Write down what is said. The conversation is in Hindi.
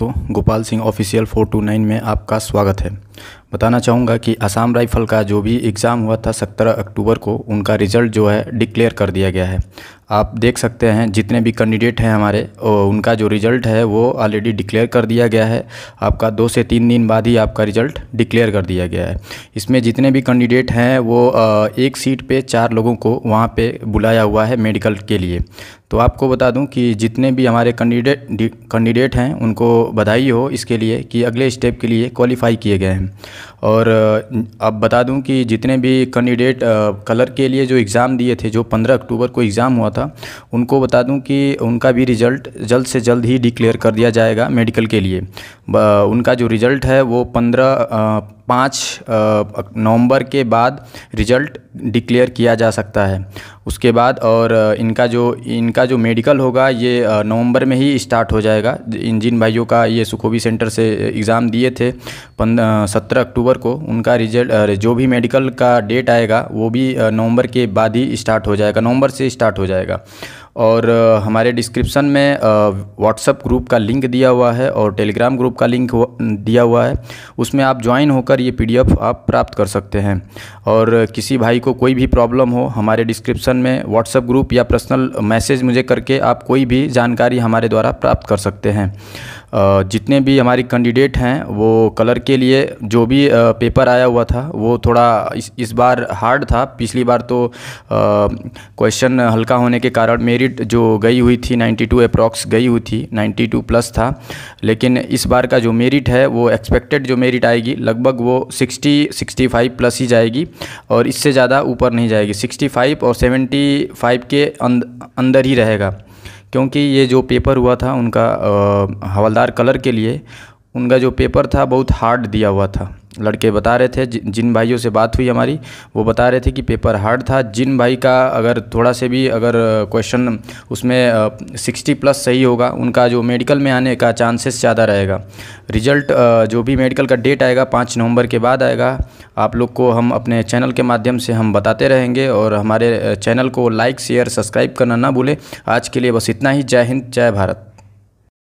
दोस्तों गोपाल सिंह ऑफिशियल 429 में आपका स्वागत है बताना चाहूँगा कि असम राइफल का जो भी एग्ज़ाम हुआ था 17 अक्टूबर को उनका रिज़ल्ट जो है डिक्लेयर कर दिया गया है आप देख सकते हैं जितने भी कैंडिडेट हैं हमारे उनका जो रिज़ल्ट है वो ऑलरेडी डिक्लेयर कर दिया गया है आपका दो से तीन दिन बाद ही आपका रिज़ल्ट डिक्लेयर कर दिया गया है इसमें जितने भी कैंडिडेट हैं वो एक सीट पे चार लोगों को वहाँ पे बुलाया हुआ है मेडिकल के लिए तो आपको बता दूं कि जितने भी हमारे कैंडिडेट कैंडिडेट हैं उनको बधाई हो इसके लिए कि अगले स्टेप के लिए क्वालिफ़ाई किए गए हैं और अब बता दूं कि जितने भी कैंडिडेट कलर के लिए जो एग्ज़ाम दिए थे जो 15 अक्टूबर को एग्ज़ाम हुआ था उनको बता दूं कि उनका भी रिज़ल्ट जल्द से जल्द ही डिक्लेयर कर दिया जाएगा मेडिकल के लिए उनका जो रिज़ल्ट है वो पंद्रह पाँच नवंबर के बाद रिजल्ट डिक्लेयर किया जा सकता है उसके बाद और इनका जो इनका जो मेडिकल होगा ये नवंबर में ही स्टार्ट हो जाएगा इन जिन भाइयों का ये सुखोबी सेंटर से एग्ज़ाम दिए थे पंद सत्रह अक्टूबर को उनका रिजल्ट जो भी मेडिकल का डेट आएगा वो भी नवंबर के बाद ही स्टार्ट हो जाएगा नवंबर से स्टार्ट हो जाएगा और हमारे डिस्क्रिप्शन में व्हाट्सअप ग्रुप का लिंक दिया हुआ है और टेलीग्राम ग्रुप का लिंक दिया हुआ है उसमें आप ज्वाइन होकर ये पीडीएफ आप प्राप्त कर सकते हैं और किसी भाई को कोई भी प्रॉब्लम हो हमारे डिस्क्रिप्शन में व्हाट्सअप ग्रुप या पर्सनल मैसेज मुझे करके आप कोई भी जानकारी हमारे द्वारा प्राप्त कर सकते हैं जितने भी हमारी कैंडिडेट हैं वो कलर के लिए जो भी पेपर आया हुआ था वो थोड़ा इस इस बार हार्ड था पिछली बार तो क्वेश्चन हल्का होने के कारण मेरिट जो गई हुई थी 92 टू अप्रॉक्स गई हुई थी 92 प्लस था लेकिन इस बार का जो मेरिट है वो एक्सपेक्टेड जो मेरिट आएगी लगभग वो 60 65 प्लस ही जाएगी और इससे ज़्यादा ऊपर नहीं जाएगी सिक्सटी और सेवेंटी के अंदर ही रहेगा क्योंकि ये जो पेपर हुआ था उनका हवलदार कलर के लिए उनका जो पेपर था बहुत हार्ड दिया हुआ था लड़के बता रहे थे जिन भाइयों से बात हुई हमारी वो बता रहे थे कि पेपर हार्ड था जिन भाई का अगर थोड़ा से भी अगर क्वेश्चन उसमें सिक्सटी प्लस सही होगा उनका जो मेडिकल में आने का चांसेस ज़्यादा रहेगा रिजल्ट जो भी मेडिकल का डेट आएगा पाँच नवंबर के बाद आएगा आप लोग को हम अपने चैनल के माध्यम से हम बताते रहेंगे और हमारे चैनल को लाइक शेयर सब्सक्राइब करना ना भूलें आज के लिए बस इतना ही जय हिंद जय भारत